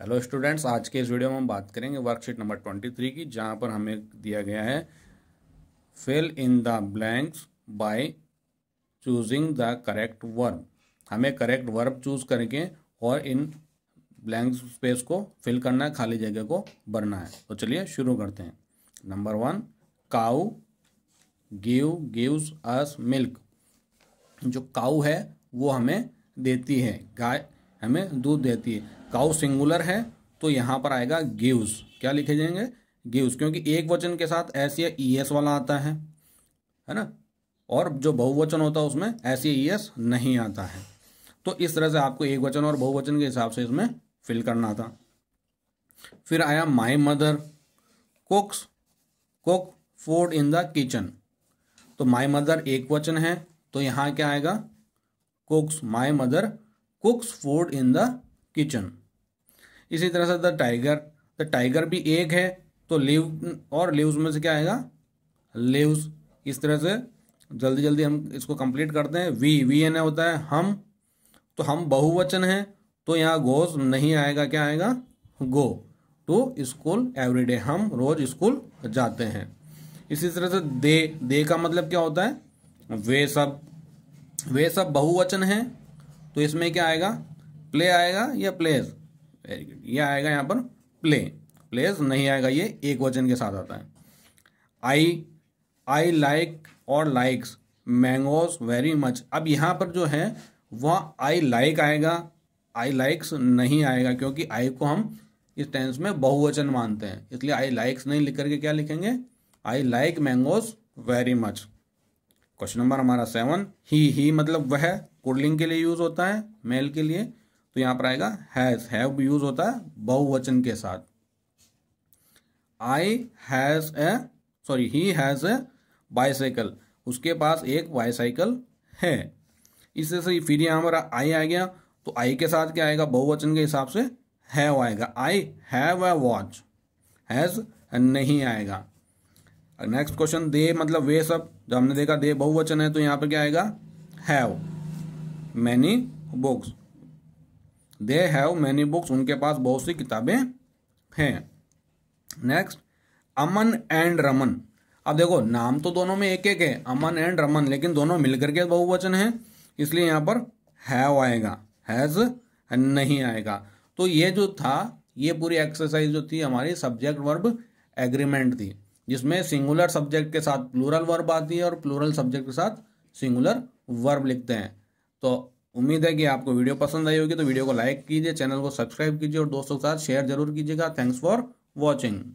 hello students आज के इस वीडियो में हम बात करेंगे वर्कशीट नंबर ट्वेंटी थ्री की जहाँ पर हमें दिया गया है fill in the blanks by choosing the correct verb हमें करेक्ट वर्ब चूज करके और इन ब्लैंक स्पेस को फिल करना है खाली जगह को भरना है तो चलिए शुरू करते हैं number one cow give gives us milk जो काउ है वो हमें देती है गाय हमें दूध देती है काउ सिंगुलर है तो यहाँ पर आएगा गिव्स क्या लिखे जाएंगे गिव्स क्योंकि एक वचन के साथ एस या ई e एस वाला आता है है ना और जो बहुवचन होता है उसमें एस या ई e एस नहीं आता है तो इस तरह से आपको एक वचन और बहुवचन के हिसाब से इसमें फिल करना था फिर आया my mother cooks cook food in the kitchen तो माई मदर एक वचन है तो यहाँ क्या आएगा cooks my mother cooks food in the kitchen इसी तरह से द टाइगर द टाइगर भी एक है तो लिव और लिवस में से क्या आएगा लिव्स इस तरह से जल्दी जल्दी हम इसको कंप्लीट करते हैं वी वी एन होता है हम तो हम बहुवचन हैं तो यहाँ गोस नहीं आएगा क्या आएगा गो टू स्कूल एवरीडे हम रोज स्कूल जाते हैं इसी तरह से दे दे का मतलब क्या होता है वे सब वे सब बहुवचन हैं तो इसमें क्या आएगा प्ले आएगा या प्लेज वेरी गुड ये आएगा यहाँ पर प्ले प्लेज नहीं आएगा ये एक वचन के साथ आता है आई आई लाइक और लाइक्स मैंगोस वेरी मच अब यहाँ पर जो है वह आई लाइक आएगा आई लाइक्स नहीं आएगा क्योंकि आई को हम इस टेंस में बहुवचन मानते हैं इसलिए आई लाइक्स नहीं लिख करके क्या लिखेंगे I like mangoes very much question number हमारा सेवन ही ही मतलब वह पुरलिंग के लिए यूज होता है मेल के लिए तो यहां पर आएगा हैज हैव यूज होता है बहुवचन के साथ I has a sorry he has a bicycle उसके पास एक बाईसाइकिल है इससे से फिर यहां पर आई आ गया तो आई के साथ क्या आएगा बहुवचन के हिसाब से हैव आएगा I have a watch has नहीं आएगा नेक्स्ट क्वेश्चन दे मतलब वे सब जो हमने देखा दे बहुवचन है तो यहां पर क्या आएगा have many books they have many books उनके पास बहुत सी किताबें हैं नेक्स्ट अमन एंड रमन अब देखो नाम तो दोनों में एक एक है अमन एंड रमन लेकिन दोनों मिलकर के बहुवचन है इसलिए यहाँ पर हैव आएगा हैज नहीं आएगा तो ये जो था ये पूरी एक्सरसाइज जो थी हमारी सब्जेक्ट वर्ब एग्रीमेंट थी जिसमें सिंगुलर सब्जेक्ट के साथ प्लूरल वर्ब आती है और प्लूरल सब्जेक्ट के साथ सिंगुलर वर्ब लिखते हैं तो उम्मीद है कि आपको वीडियो पसंद आई होगी तो वीडियो को लाइक कीजिए चैनल को सब्सक्राइब कीजिए और दोस्तों के साथ शेयर जरूर कीजिएगा थैंक्स फॉर वॉचिंग